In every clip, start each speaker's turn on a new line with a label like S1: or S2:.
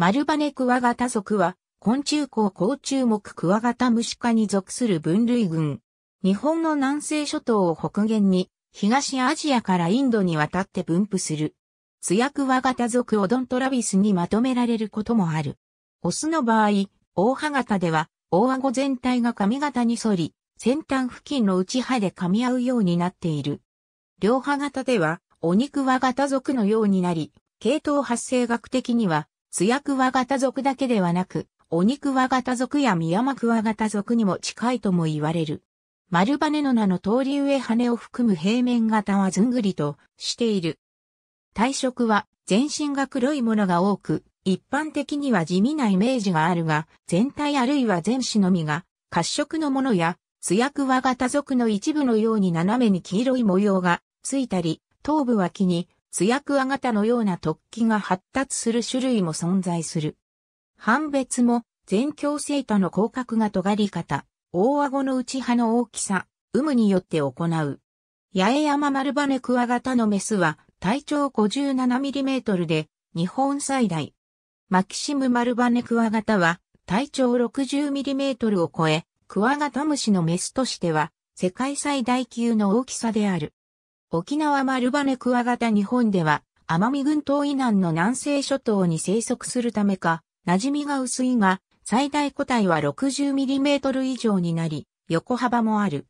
S1: マルバネクワガタ属は、昆虫甲、甲虫目クワガタムシ科に属する分類群。日本の南西諸島を北限に、東アジアからインドに渡って分布する。ツヤクワガタ属オドントラビスにまとめられることもある。オスの場合、大葉型では、大顎全体が髪型に反り、先端付近の内歯で噛み合うようになっている。両葉型では、お肉ガ型属のようになり、系統発生学的には、ツヤクワガタ族だけではなく、オニクワガタ族やミヤマクワガタ族にも近いとも言われる。丸羽の名の通り上羽を含む平面型はずんぐりとしている。体色は全身が黒いものが多く、一般的には地味なイメージがあるが、全体あるいは全身のみが褐色のものや、ツヤクワガタ族の一部のように斜めに黄色い模様がついたり、頭部は木にツヤクワガタのような突起が発達する種類も存在する。判別も、全強生徒の広角が尖り方、大顎の内葉の大きさ、有無によって行う。八重山丸羽クワガタのメスは、体長 57mm で、日本最大。マキシム丸羽クワガタは、体長 60mm を超え、クワガタムシのメスとしては、世界最大級の大きさである。沖縄丸羽クワガタ日本では、奄美群島以南の南西諸島に生息するためか、馴染みが薄いが、最大個体は 60mm 以上になり、横幅もある。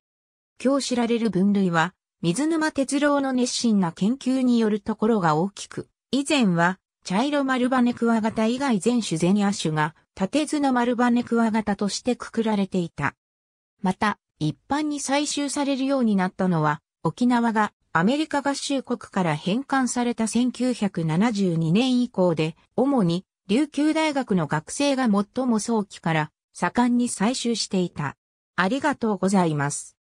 S1: 今日知られる分類は、水沼哲郎の熱心な研究によるところが大きく、以前は、茶色丸羽クワガタ以外全種ゼニア種が、縦図の丸羽クワガタとしてくくられていた。また、一般に採集されるようになったのは、沖縄がアメリカ合衆国から返還された1972年以降で、主に琉球大学の学生が最も早期から盛んに採集していた。ありがとうございます。